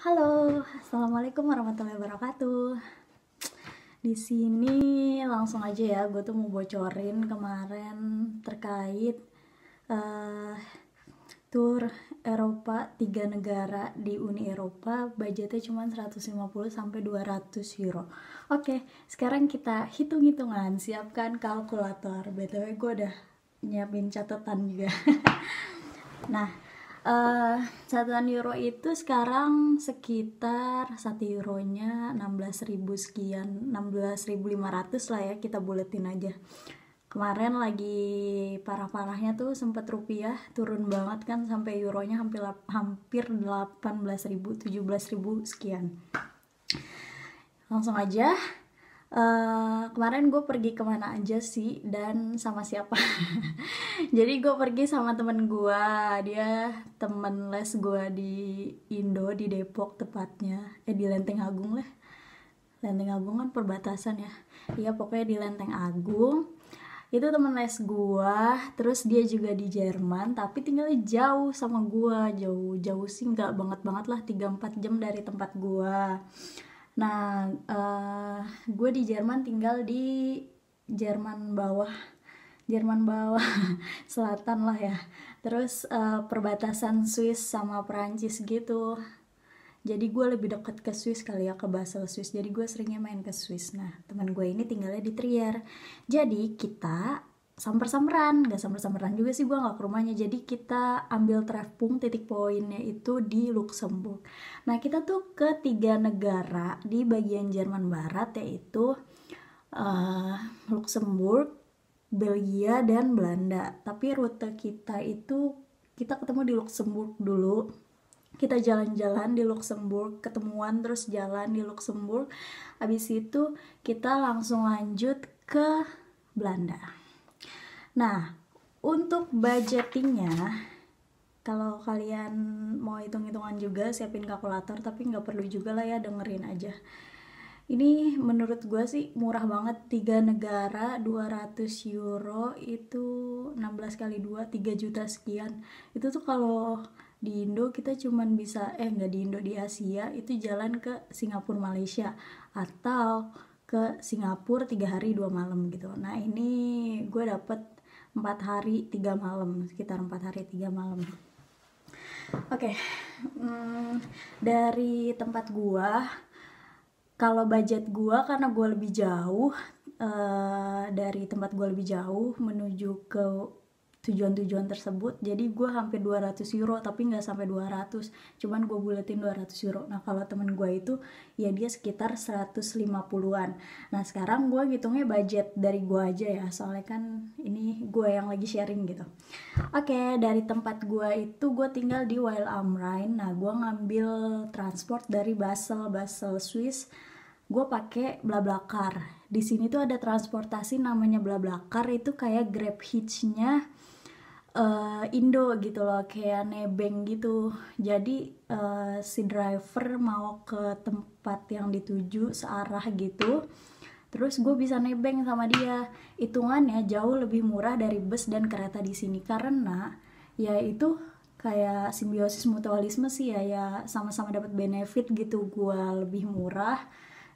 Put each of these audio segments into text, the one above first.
Halo, assalamualaikum warahmatullahi wabarakatuh. Di sini langsung aja ya, gue tuh mau bocorin kemarin terkait uh, tur Eropa tiga negara di Uni Eropa budgetnya cuma 150 sampai 200 euro. Oke, sekarang kita hitung-hitungan, siapkan kalkulator. BTW gue udah nyiapin catatan juga. nah, Uh, euro itu sekarang sekitar satu euronya 16.000 sekian 16.500 lah ya kita buletin aja kemarin lagi parah-parahnya tuh sempet rupiah turun banget kan sampai euronya hampir hampir 18.000 17.000 sekian langsung aja Uh, kemarin gue pergi kemana aja sih dan sama siapa jadi gue pergi sama temen gue dia temen les gue di Indo di Depok tepatnya eh di Lenteng Agung lah Lenteng Agung kan perbatasan ya iya pokoknya di Lenteng Agung itu temen les gue terus dia juga di Jerman tapi tinggalnya jauh sama gue jauh jauh sih nggak banget banget lah 3-4 jam dari tempat gue Nah, uh, eh, gue di Jerman tinggal di Jerman bawah, Jerman bawah selatan lah ya. Terus uh, perbatasan Swiss sama Perancis gitu. Jadi gue lebih dekat ke Swiss kali ya ke Basel Swiss. Jadi gue seringnya main ke Swiss. Nah, teman gue ini tinggalnya di Trier. Jadi kita samper-samperan nggak samper-samperan juga sih gue nggak ke rumahnya jadi kita ambil trefpung titik poinnya itu di Luxembourg nah kita tuh ke tiga negara di bagian Jerman Barat yaitu uh, Luxembourg Belgia dan Belanda tapi rute kita itu kita ketemu di Luxembourg dulu kita jalan-jalan di Luxembourg, ketemuan terus jalan di Luxembourg. Habis itu kita langsung lanjut ke Belanda. Nah, untuk budgetingnya, kalau kalian mau hitung-hitungan juga, siapin kalkulator, tapi nggak perlu juga lah ya, dengerin aja. Ini menurut gue sih murah banget, tiga negara 200 euro itu 16 kali 2, 3 juta sekian. Itu tuh kalau di Indo kita cuman bisa, eh nggak di Indo, di Asia itu jalan ke Singapura, Malaysia. Atau ke Singapura tiga hari dua malam gitu. Nah ini gue dapet 4 hari 3 malam sekitar 4 hari 3 malam Oke, okay. hmm, dari tempat gua, kalau budget gua karena gua lebih jauh uh, dari tempat gua lebih jauh menuju ke tujuan-tujuan tersebut jadi gue hampir 200 euro tapi nggak sampai 200 cuman gue buletin 200 euro nah kalau temen gue itu ya dia sekitar 150-an nah sekarang gue ngitungnya budget dari gue aja ya soalnya kan ini gue yang lagi sharing gitu oke okay, dari tempat gue itu gue tinggal di wild am Rhine nah gue ngambil transport dari Basel Basel Swiss gue pakai blablakar di sini tuh ada transportasi namanya blablakar itu kayak grab hitchnya uh, Indo gitu loh kayak nebeng gitu jadi uh, si driver mau ke tempat yang dituju searah gitu terus gue bisa nebeng sama dia hitungannya jauh lebih murah dari bus dan kereta di sini karena ya itu kayak simbiosis mutualisme sih ya ya sama-sama dapat benefit gitu gue lebih murah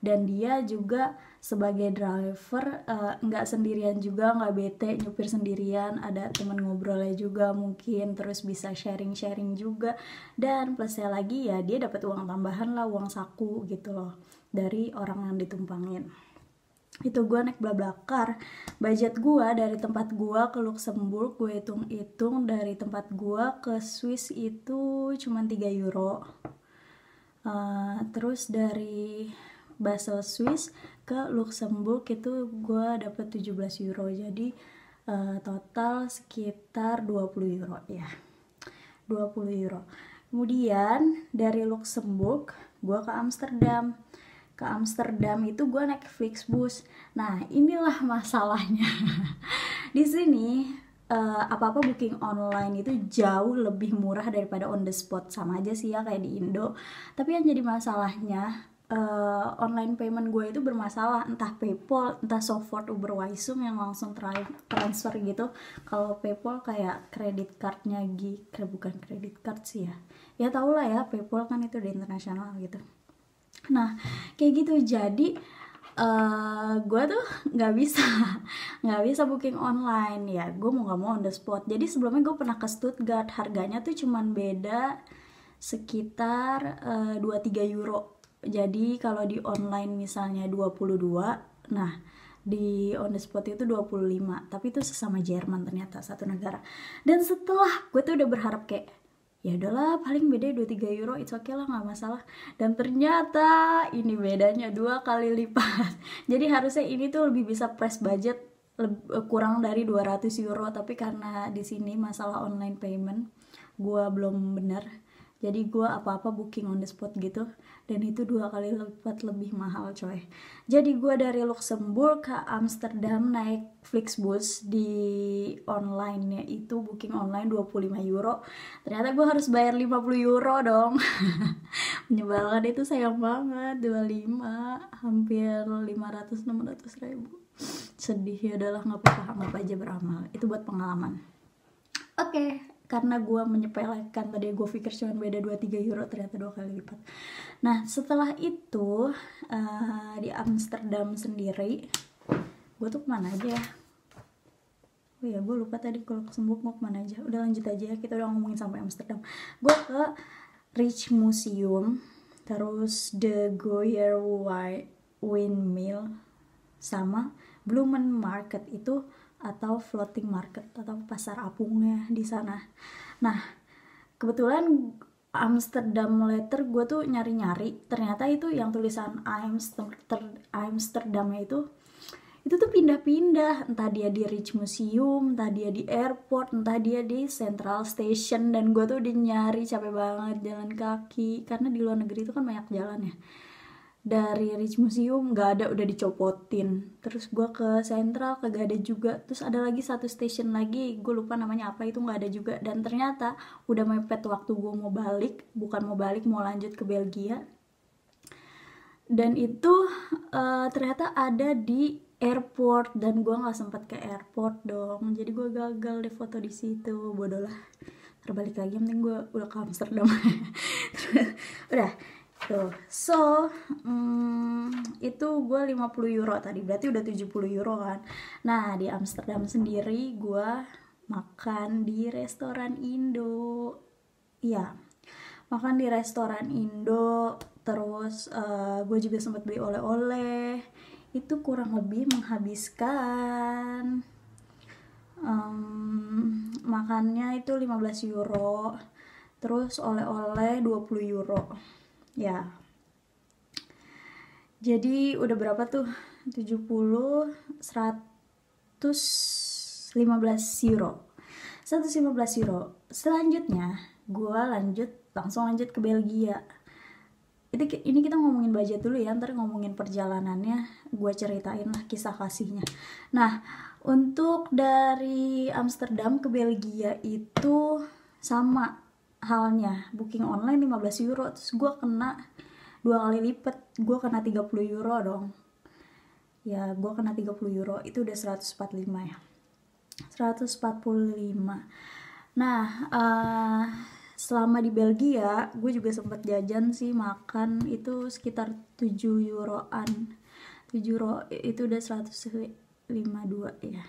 dan dia juga sebagai driver eh, nggak uh, sendirian juga nggak bete nyupir sendirian ada teman ngobrolnya juga mungkin terus bisa sharing sharing juga dan plusnya lagi ya dia dapat uang tambahan lah uang saku gitu loh dari orang yang ditumpangin itu gue naik car budget gue dari tempat gue ke Luxembourg gue hitung-hitung dari tempat gue ke Swiss itu cuma 3 euro uh, terus dari Basel Swiss ke Luxembourg itu gue dapet 17 euro jadi uh, total sekitar 20 euro ya 20 euro kemudian dari Luxembourg gue ke Amsterdam ke Amsterdam itu gue naik Flixbus nah inilah masalahnya di sini uh, eh, apa apa booking online itu jauh lebih murah daripada on the spot sama aja sih ya kayak di Indo tapi yang jadi masalahnya uh, online payment gue itu bermasalah entah PayPal entah Sofort Uber Wisum yang langsung tra transfer gitu kalau PayPal kayak kredit cardnya Gi bukan kredit card sih ya ya tau lah ya PayPal kan itu di internasional gitu nah kayak gitu jadi Uh, gue tuh nggak bisa nggak bisa booking online ya gue mau nggak mau on the spot jadi sebelumnya gue pernah ke Stuttgart harganya tuh cuman beda sekitar uh, eh, 2-3 euro jadi kalau di online misalnya 22, nah di on the spot itu 25, tapi itu sesama Jerman ternyata satu negara. Dan setelah gue tuh udah berharap kayak ya udahlah paling beda 23 euro itu oke okay lah nggak masalah dan ternyata ini bedanya dua kali lipat jadi harusnya ini tuh lebih bisa press budget eh, kurang dari 200 euro tapi karena di sini masalah online payment gue belum bener jadi gue apa-apa booking on the spot gitu dan itu dua kali lipat lebih mahal coy jadi gue dari Luxembourg ke Amsterdam naik Flixbus di online-nya itu booking online 25 euro ternyata gue harus bayar 50 euro dong menyebalkan itu sayang banget 25 hampir 500 600 ribu sedih ya adalah nggak apa-apa aja beramal itu buat pengalaman oke okay karena gue menyepelekan tadi gue pikir cuma beda 2-3 euro ternyata dua kali lipat nah setelah itu uh, di Amsterdam sendiri gue tuh kemana aja ya oh ya gue lupa tadi kalau kesembuh mau kemana aja udah lanjut aja ya kita udah ngomongin sampai Amsterdam gue ke Rich Museum terus The Goyer Windmill sama Blumen Market itu atau floating market atau pasar apungnya di sana. Nah, kebetulan Amsterdam letter gue tuh nyari-nyari ternyata itu yang tulisan Amsterdam Amsterdamnya itu itu tuh pindah-pindah entah dia di Rich Museum, entah dia di airport, entah dia di Central Station dan gue tuh udah nyari capek banget jalan kaki karena di luar negeri itu kan banyak jalan ya dari Rich Museum nggak ada udah dicopotin terus gue ke Central kagak ada juga terus ada lagi satu station lagi gue lupa namanya apa itu nggak ada juga dan ternyata udah mepet waktu gue mau balik bukan mau balik mau lanjut ke Belgia dan itu uh, ternyata ada di airport dan gue nggak sempet ke airport dong jadi gue gagal deh foto di situ bodoh lah terbalik lagi mending penting gue udah ke dong. udah tuh gitu. so hmm, itu gue 50 euro tadi berarti udah 70 euro kan nah di Amsterdam sendiri gue makan di restoran Indo iya makan di restoran Indo terus uh, eh, gue juga sempat beli oleh-oleh itu kurang lebih menghabiskan um, makannya itu 15 euro terus oleh-oleh 20 euro ya jadi udah berapa tuh 70 115 euro 115 euro selanjutnya gue lanjut langsung lanjut ke Belgia itu ini kita ngomongin budget dulu ya ntar ngomongin perjalanannya gue ceritain lah kisah kasihnya nah untuk dari Amsterdam ke Belgia itu sama halnya booking online 15 euro terus gue kena dua kali lipat gue kena 30 euro dong ya gue kena 30 euro itu udah 145 ya 145 nah uh, selama di Belgia gue juga sempet jajan sih makan itu sekitar 7 euroan 7 euro itu udah 152 ya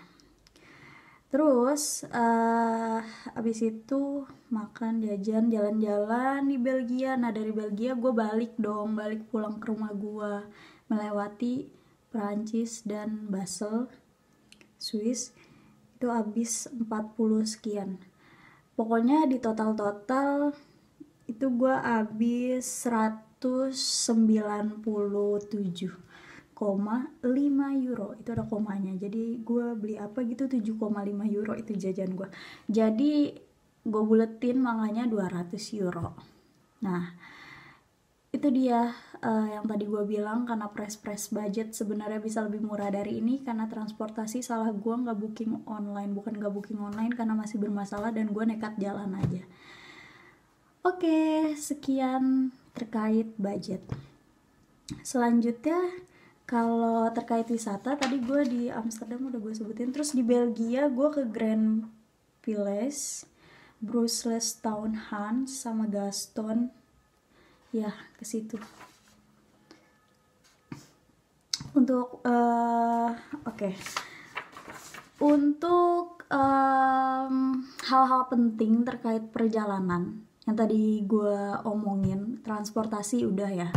Terus uh, abis itu makan jajan jalan-jalan di Belgia. Nah dari Belgia gue balik dong, balik pulang ke rumah gue melewati Prancis dan Basel, Swiss. Itu abis 40 sekian. Pokoknya di total-total itu gue abis 197 koma euro itu ada komanya jadi gue beli apa gitu 7,5 euro itu jajan gue jadi gue buletin makanya 200 euro nah itu dia uh, yang tadi gue bilang karena press press budget sebenarnya bisa lebih murah dari ini karena transportasi salah gue nggak booking online bukan nggak booking online karena masih bermasalah dan gue nekat jalan aja oke okay, sekian terkait budget selanjutnya kalau terkait wisata tadi gue di Amsterdam udah gue sebutin terus di Belgia gue ke Grand Village Brussels Town Hans sama Gaston ya ke situ untuk uh, oke okay. untuk hal hal-hal penting terkait perjalanan yang tadi gue omongin transportasi udah ya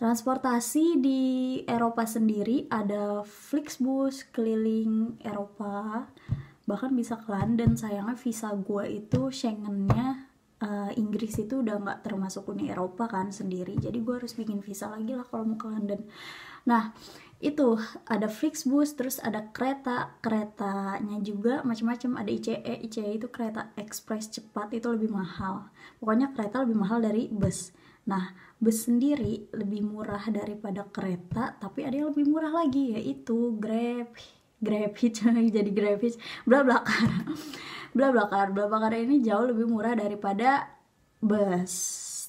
Transportasi di Eropa sendiri ada Flixbus keliling Eropa, bahkan bisa ke London. Sayangnya visa gue itu Schengennya uh, Inggris itu udah nggak termasuk Uni Eropa kan sendiri. Jadi gue harus bikin visa lagi lah kalau mau ke London. Nah itu ada Flixbus, terus ada kereta, keretanya juga macam-macam. Ada ICE, ICE itu kereta ekspres cepat itu lebih mahal. Pokoknya kereta lebih mahal dari bus Nah, bus sendiri lebih murah daripada kereta, tapi ada yang lebih murah lagi yaitu Grab. Grab jadi Grab bla bla kar. bla bla kar, bla bla kar ini jauh lebih murah daripada bus.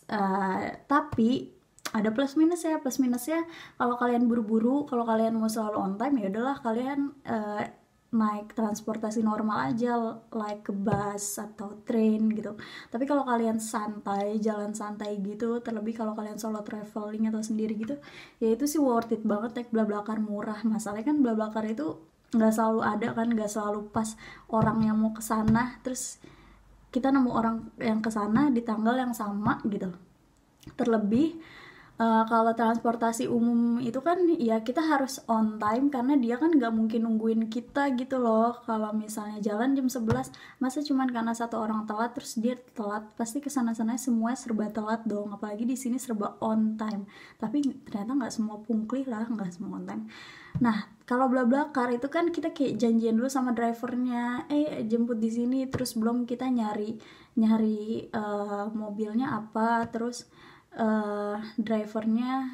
Uh, tapi ada plus minus ya plus minusnya kalau kalian buru-buru kalau kalian mau selalu on time ya udahlah kalian eh, naik transportasi normal aja like ke bus atau train gitu tapi kalau kalian santai jalan santai gitu terlebih kalau kalian solo traveling atau sendiri gitu ya itu sih worth it banget naik belakar murah masalahnya kan belakar itu nggak selalu ada kan nggak selalu pas orang yang mau ke sana terus kita nemu orang yang ke sana di tanggal yang sama gitu terlebih Eh, kalau transportasi umum itu kan ya kita harus on time karena dia kan nggak mungkin nungguin kita gitu loh kalau misalnya jalan jam 11 masa cuman karena satu orang telat terus dia telat pasti kesana sana semua serba telat dong apalagi di sini serba on time tapi ternyata nggak semua pungkli lah nggak semua on time nah kalau bla bla car itu kan kita kayak janjian dulu sama drivernya eh jemput di sini terus belum kita nyari nyari uh, mobilnya apa terus uh, drivernya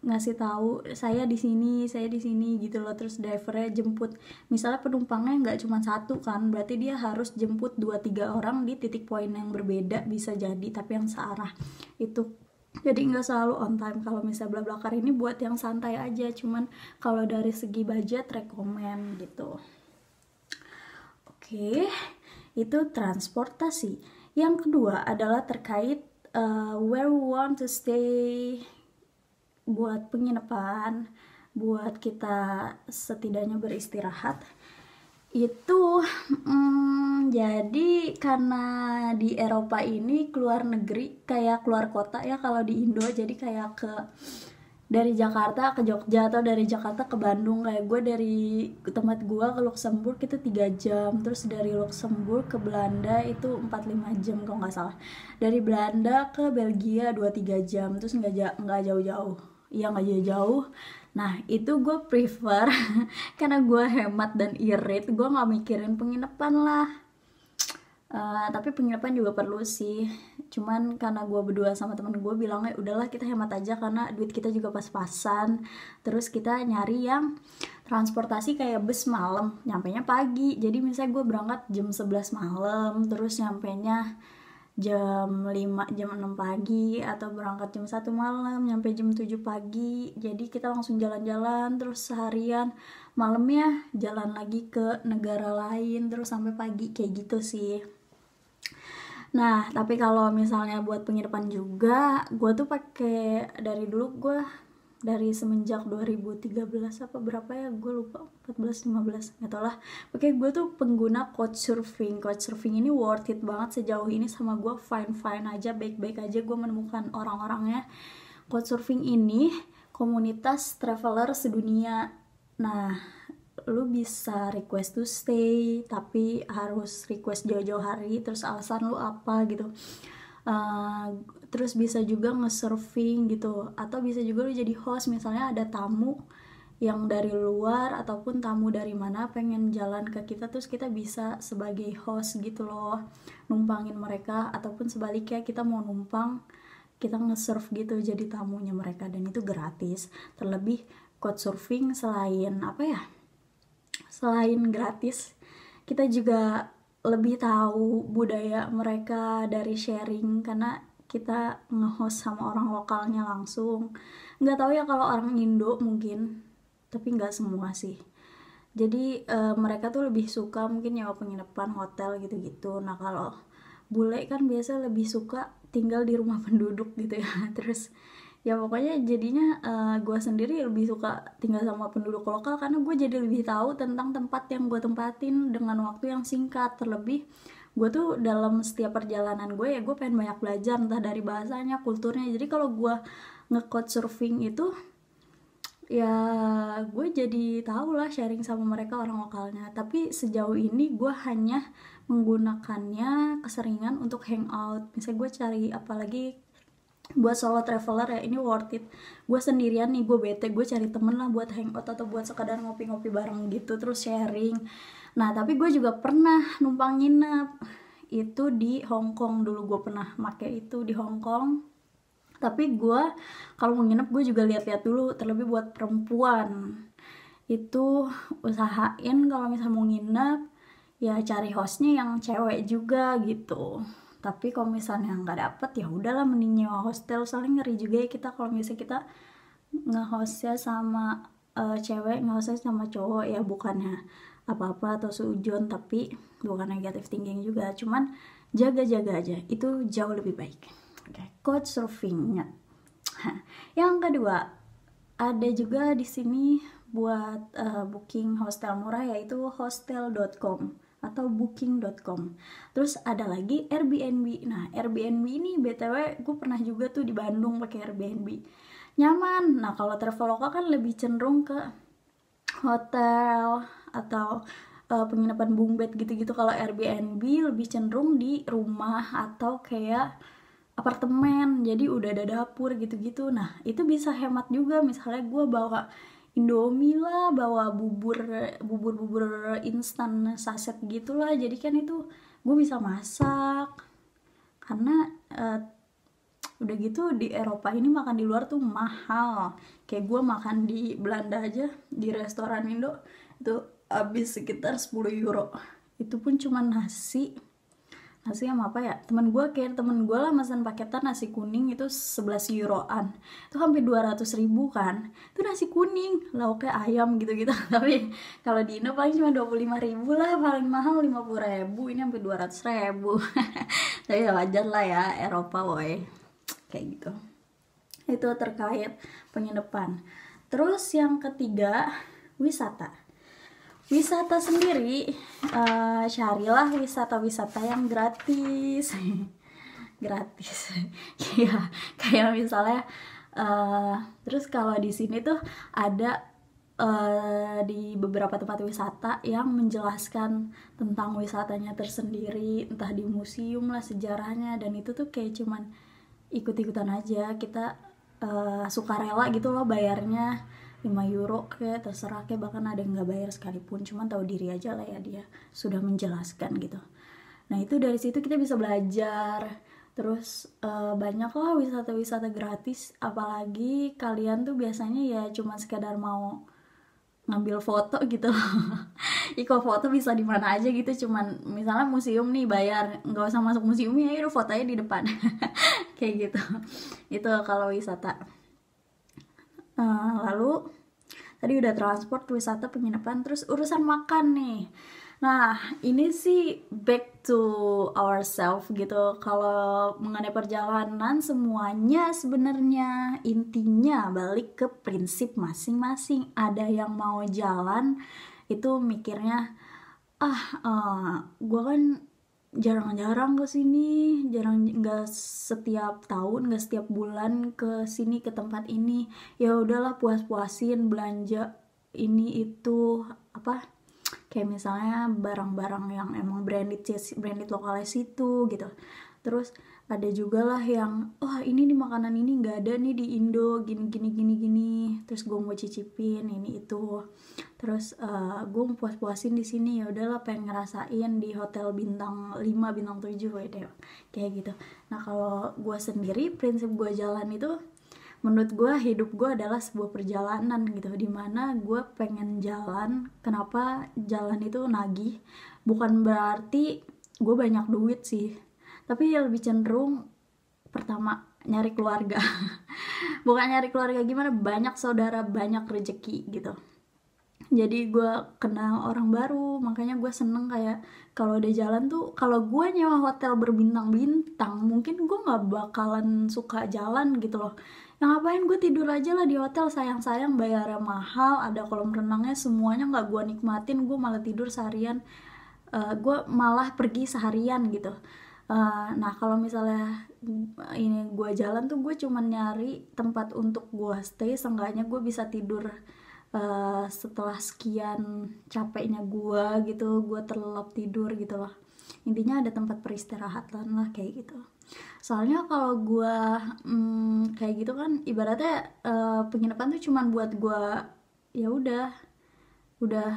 ngasih tahu saya di sini saya di sini gitu loh terus drivernya jemput misalnya penumpangnya nggak cuma satu kan berarti dia harus jemput dua tiga orang di titik poin yang berbeda bisa jadi tapi yang searah itu jadi nggak selalu on time kalau misalnya belakar ini buat yang santai aja cuman kalau dari segi budget rekomend gitu oke itu transportasi yang kedua adalah terkait uh, where we want to stay buat penginapan buat kita setidaknya beristirahat itu mm, jadi karena di Eropa ini keluar negeri kayak keluar kota ya kalau di Indo jadi kayak ke dari Jakarta ke Jogja atau dari Jakarta ke Bandung kayak gue dari tempat gue ke Luxembourg itu tiga jam terus dari Luxembourg ke Belanda itu empat lima jam kalau nggak salah dari Belanda ke Belgia dua tiga jam terus nggak nggak jauh-jauh iya nggak jauh-jauh nah itu gue prefer karena gue hemat dan irit gue nggak mikirin penginapan lah Eh, tapi penginapan juga perlu sih cuman karena gue berdua sama temen gue bilangnya udahlah kita hemat aja karena duit kita juga pas-pasan terus kita nyari yang transportasi kayak bus malam nyampe nya pagi jadi misalnya gue berangkat jam 11 malam terus nyampe nya jam 5 jam 6 pagi atau berangkat jam 1 malam nyampe jam 7 pagi jadi kita langsung jalan-jalan terus seharian malamnya jalan lagi ke negara lain terus sampai pagi kayak gitu sih Nah, tapi kalau misalnya buat penginapan juga, gue tuh pakai dari dulu gue dari semenjak 2013 apa berapa ya gue lupa 14 15 nggak tau lah oke gue tuh pengguna couchsurfing couchsurfing ini worth it banget sejauh ini sama gue fine fine aja baik baik aja gue menemukan orang-orangnya couchsurfing ini komunitas traveler sedunia nah lu bisa request to stay tapi harus request jauh-jauh hari terus alasan lu apa gitu uh, terus bisa juga nge-surfing gitu atau bisa juga lu jadi host misalnya ada tamu yang dari luar ataupun tamu dari mana pengen jalan ke kita terus kita bisa sebagai host gitu loh numpangin mereka ataupun sebaliknya kita mau numpang kita nge-surf gitu jadi tamunya mereka dan itu gratis terlebih code surfing selain apa ya selain gratis kita juga lebih tahu budaya mereka dari sharing karena kita ngehost sama orang lokalnya langsung nggak tahu ya kalau orang Indo mungkin tapi nggak semua sih jadi uh, mereka tuh lebih suka mungkin nyawa penginapan hotel gitu-gitu nah kalau bule kan biasa lebih suka tinggal di rumah penduduk gitu ya terus ya pokoknya jadinya uh, eh, gue sendiri lebih suka tinggal sama penduduk lokal karena gue jadi lebih tahu tentang tempat yang gue tempatin dengan waktu yang singkat terlebih gue tuh dalam setiap perjalanan gue ya gue pengen banyak belajar entah dari bahasanya kulturnya jadi kalau gue ngekot surfing itu ya gue jadi tau lah sharing sama mereka orang lokalnya tapi sejauh ini gue hanya menggunakannya keseringan untuk hangout misalnya gue cari apalagi buat solo traveler ya ini worth it gue sendirian nih gue bete gue cari temen lah buat hangout atau buat sekadar ngopi-ngopi bareng gitu terus sharing nah tapi gue juga pernah numpang nginep itu di Hong Kong dulu gue pernah make itu di Hong Kong tapi gue kalau mau nginep gue juga lihat-lihat dulu terlebih buat perempuan itu usahain kalau misalnya mau nginep ya cari hostnya yang cewek juga gitu tapi kalau misalnya nggak dapet ya udahlah mending nyewa hostel saling ngeri juga ya kita kalau misalnya kita ngehostnya sama uh, cewek ngehostnya sama cowok ya bukannya apa-apa atau seujun tapi bukan negatif tinggi juga cuman jaga-jaga aja itu jauh lebih baik oke okay. coach surfing yang kedua ada juga di sini buat uh, booking hostel murah yaitu hostel.com atau booking.com. Terus ada lagi Airbnb. Nah, Airbnb ini BTW gue pernah juga tuh di Bandung pakai Airbnb. Nyaman. Nah, kalau Traveloka kan lebih cenderung ke hotel atau uh, penginapan bed gitu-gitu. Kalau Airbnb lebih cenderung di rumah atau kayak apartemen. Jadi udah ada dapur gitu-gitu. Nah, itu bisa hemat juga misalnya gue bawa Indomie lah bawa bubur bubur bubur instan saset gitulah jadi kan itu gue bisa masak karena uh, udah gitu di Eropa ini makan di luar tuh mahal kayak gue makan di Belanda aja di restoran Indo itu habis sekitar 10 euro itu pun cuma nasi nasi sama apa ya temen gue kayak temen gue lah mesen paketan nasi kuning itu 11 euroan itu hampir 200 ribu kan itu nasi kuning lauknya ayam gitu-gitu tapi kalau di Indo paling cuma 25 ribu lah paling mahal 50 ribu ini hampir 200 ribu tapi ya wajar lah ya Eropa woi kayak gitu itu terkait penyedepan terus yang ketiga wisata wisata sendiri uh, carilah wisata-wisata yang gratis gratis ya kayak misalnya uh, terus kalau di sini tuh ada uh, di beberapa tempat wisata yang menjelaskan tentang wisatanya tersendiri entah di museum lah sejarahnya dan itu tuh kayak cuman ikut-ikutan aja kita uh, suka rela gitu loh bayarnya 5 euro ke terserah kayak bahkan ada yang nggak bayar sekalipun cuman tahu diri aja lah ya dia sudah menjelaskan gitu nah itu dari situ kita bisa belajar terus uh, banyak lah wisata-wisata gratis apalagi kalian tuh biasanya ya cuma sekedar mau ngambil foto gitu Iko foto bisa di mana aja gitu cuman misalnya museum nih bayar nggak usah masuk museumnya ya udah fotonya di depan kayak gitu itu kalau wisata Eh, lalu tadi udah transport, wisata, penginapan, terus urusan makan nih. Nah, ini sih back to ourselves gitu. Kalau mengenai perjalanan semuanya sebenarnya intinya balik ke prinsip masing-masing. Ada yang mau jalan itu mikirnya ah uh, eh, gue kan jarang-jarang ke sini, jarang nggak setiap tahun, nggak setiap bulan ke sini ke tempat ini. Ya udahlah puas-puasin belanja ini itu apa? Kayak misalnya barang-barang yang emang branded branded lokalnya situ gitu. Terus ada juga lah yang wah oh, ini nih makanan ini nggak ada nih di Indo gini gini gini gini terus gue mau cicipin ini itu terus uh, eh, gue mau puas puasin di sini ya udahlah pengen ngerasain di hotel bintang 5 bintang 7 ya deh kayak gitu nah kalau gue sendiri prinsip gue jalan itu menurut gue hidup gue adalah sebuah perjalanan gitu dimana gue pengen jalan kenapa jalan itu nagih bukan berarti gue banyak duit sih tapi ya lebih cenderung pertama nyari keluarga bukan nyari keluarga gimana banyak saudara banyak rezeki gitu jadi gue kenal orang baru makanya gue seneng kayak kalau udah jalan tuh kalau gue nyewa hotel berbintang-bintang mungkin gue nggak bakalan suka jalan gitu loh yang ngapain gue tidur aja lah di hotel sayang-sayang bayar mahal ada kolam renangnya semuanya nggak gue nikmatin gue malah tidur seharian uh, eh, gue malah pergi seharian gitu uh, nah kalau misalnya mm, ini gue jalan tuh gue cuman nyari tempat untuk gue stay seenggaknya gue bisa tidur uh, setelah sekian capeknya gue gitu gue terlelap tidur gitu loh intinya ada tempat peristirahatan lah nah, kayak gitu soalnya kalau gue hmm, kayak gitu kan ibaratnya uh, penginapan tuh cuman buat gue ya udah udah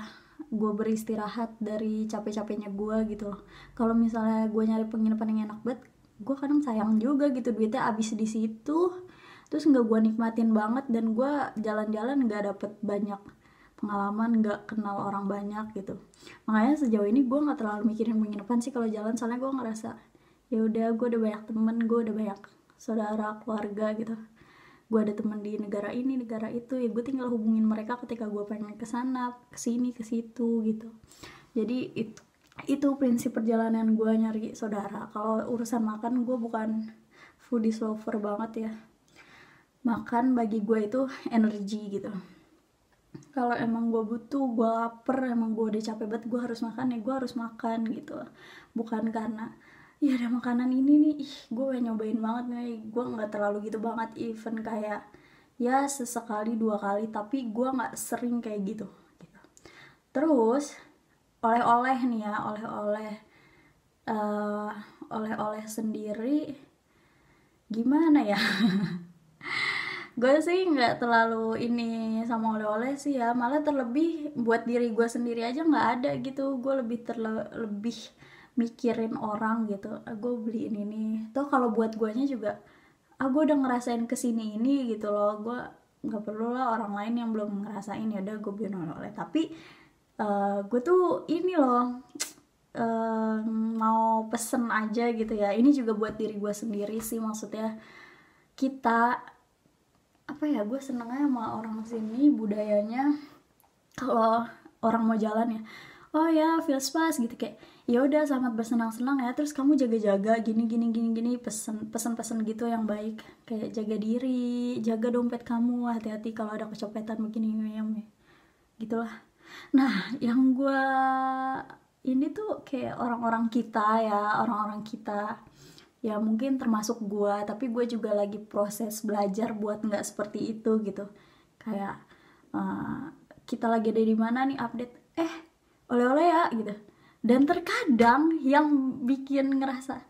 gue beristirahat dari capek-capeknya gue gitu loh kalau misalnya gue nyari penginapan yang enak banget gue kadang sayang juga gitu duitnya abis di situ terus nggak gue nikmatin banget dan gue jalan-jalan nggak dapet banyak pengalaman nggak kenal orang banyak gitu makanya sejauh ini gue nggak terlalu mikirin penginapan sih kalau jalan soalnya gue ngerasa ya udah gue udah banyak temen gue udah banyak saudara keluarga gitu gue ada temen di negara ini negara itu ya gue tinggal hubungin mereka ketika gue pengen ke ke sana sini ke situ gitu jadi itu itu prinsip perjalanan gue nyari saudara kalau urusan makan gue bukan foodie lover banget ya makan bagi gue itu energi gitu kalau emang gue butuh gue lapar emang gue udah capek banget gue harus makan ya gue harus makan gitu bukan karena ya ada makanan ini nih ih gue nyobain banget nih gue nggak terlalu gitu banget even kayak ya sesekali dua kali tapi gue nggak sering kayak gitu, gitu terus oleh-oleh nih ya oleh-oleh oleh oleh-oleh sendiri gimana ya gue sih nggak terlalu ini sama oleh-oleh sih ya malah terlebih buat diri gue sendiri aja nggak ada gitu gue lebih terlebih mikirin orang gitu ah, gue beli ini nih Tuh kalau buat guanya juga ah gue udah ngerasain kesini ini gitu loh gue nggak perlu lah orang lain yang belum ngerasain ya udah gue beliin oleh-oleh tapi uh, eh, gue tuh ini loh uh, mau pesen aja gitu ya ini juga buat diri gue sendiri sih maksudnya kita apa ya gue aja sama orang sini budayanya kalau orang mau jalan ya oh ya feel fast gitu kayak ya udah selamat bersenang-senang ya terus kamu jaga-jaga gini gini gini gini pesen pesen pesen gitu yang baik kayak jaga diri jaga dompet kamu hati-hati kalau ada kecopetan begini begini gitulah nah yang gue ini tuh kayak orang-orang kita ya orang-orang kita ya mungkin termasuk gue tapi gue juga lagi proses belajar buat nggak seperti itu gitu kayak uh, kita lagi ada di mana nih update eh oleh-oleh ya gitu dan terkadang yang bikin ngerasa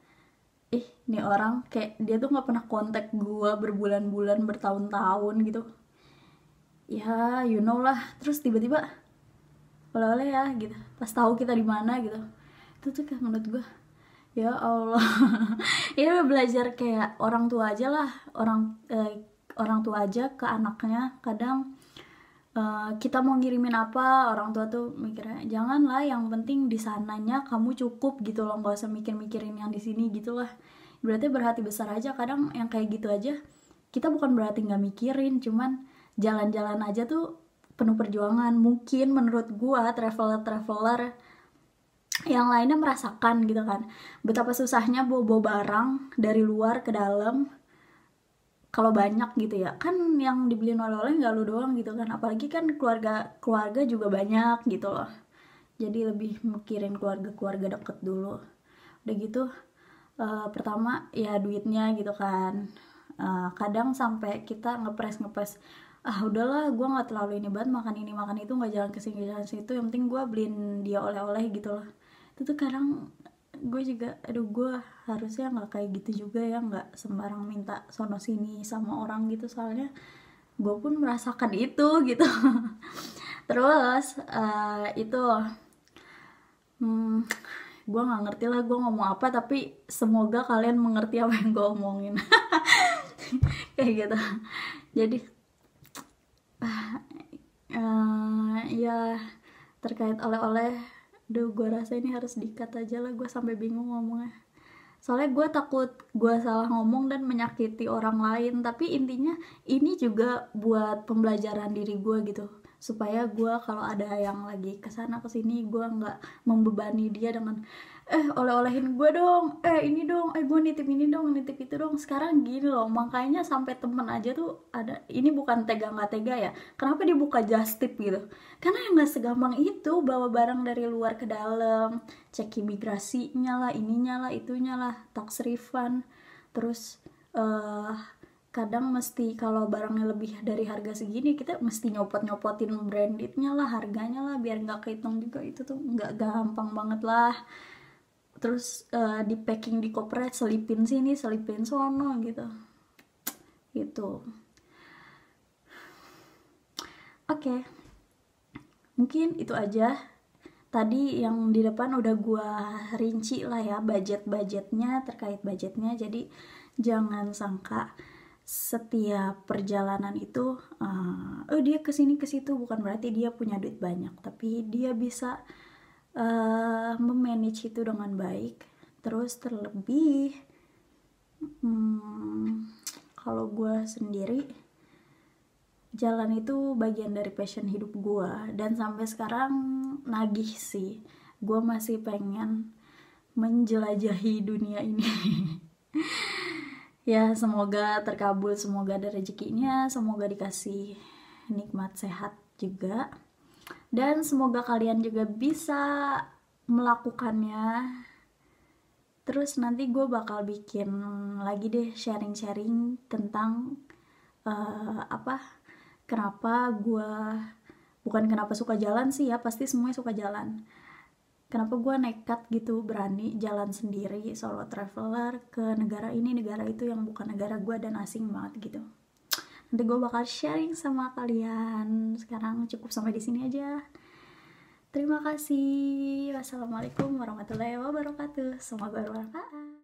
ih eh, nih orang kayak dia tuh nggak pernah kontak gue berbulan-bulan bertahun-tahun gitu ya you know lah terus tiba-tiba oleh-oleh ya gitu pas tahu kita di mana gitu itu tuh kayak menurut gue ya Allah ini ya, belajar kayak orang tua aja lah orang eh, orang tua aja ke anaknya kadang Eh, kita mau ngirimin apa orang tua tuh mikirnya janganlah yang penting di sananya kamu cukup gitu loh nggak usah mikir-mikirin yang di sini gitulah berarti berhati besar aja kadang yang kayak gitu aja kita bukan berarti nggak mikirin cuman jalan-jalan aja tuh penuh perjuangan mungkin menurut gua traveler traveler yang lainnya merasakan gitu kan betapa susahnya bawa, -bawa barang dari luar ke dalam kalau banyak gitu ya kan yang dibeliin oleh-oleh nggak lu doang gitu kan apalagi kan keluarga keluarga juga banyak gitu loh jadi lebih mikirin keluarga keluarga deket dulu udah gitu uh, pertama ya duitnya gitu kan uh, kadang sampai kita ngepres ngepres ah udahlah gue nggak terlalu ini banget makan ini makan itu nggak jalan ke sini jalan situ yang penting gue beliin dia oleh-oleh gitu loh itu tuh kadang gue juga aduh gue harusnya nggak kayak gitu juga ya nggak sembarang minta sono sini sama orang gitu soalnya gue pun merasakan itu gitu terus uh, itu hmm, gue nggak ngerti lah gue ngomong apa tapi semoga kalian mengerti apa yang gue omongin kayak gitu jadi uh, uh, ya terkait oleh-oleh Duh, gue rasa ini harus dikata aja lah. Gue sampai bingung ngomongnya. Soalnya gue takut gue salah ngomong dan menyakiti orang lain. Tapi intinya ini juga buat pembelajaran diri gue gitu. Supaya gue kalau ada yang lagi kesana kesini, gue nggak membebani dia dengan eh oleh-olehin gue dong eh ini dong eh gue nitip ini dong nitip itu dong sekarang gini loh makanya sampai temen aja tuh ada ini bukan tega nggak tega ya kenapa dia buka just tip gitu karena yang nggak segampang itu bawa barang dari luar ke dalam cek imigrasinya lah ininya lah itunya lah tax refund terus uh, kadang mesti kalau barangnya lebih dari harga segini kita mesti nyopot nyopotin brandednya lah harganya lah biar nggak kehitung juga itu tuh nggak gampang banget lah terus uh, di packing di koper selipin sini selipin sono gitu gitu oke okay. mungkin itu aja tadi yang di depan udah gua rinci lah ya budget budgetnya terkait budgetnya jadi jangan sangka setiap perjalanan itu uh, oh dia kesini kesitu bukan berarti dia punya duit banyak tapi dia bisa uh, memanage itu dengan baik terus terlebih hmm, kalau gue sendiri jalan itu bagian dari passion hidup gue dan sampai sekarang nagih sih gue masih pengen menjelajahi dunia ini ya semoga terkabul semoga ada rezekinya semoga dikasih nikmat sehat juga dan semoga kalian juga bisa melakukannya terus nanti gue bakal bikin lagi deh sharing-sharing tentang uh, apa kenapa gue bukan kenapa suka jalan sih ya pasti semuanya suka jalan kenapa gue nekat gitu berani jalan sendiri solo traveler ke negara ini negara itu yang bukan negara gue dan asing banget gitu nanti gue bakal sharing sama kalian sekarang cukup sampai di sini aja terima kasih wassalamualaikum warahmatullahi wabarakatuh semoga bermanfaat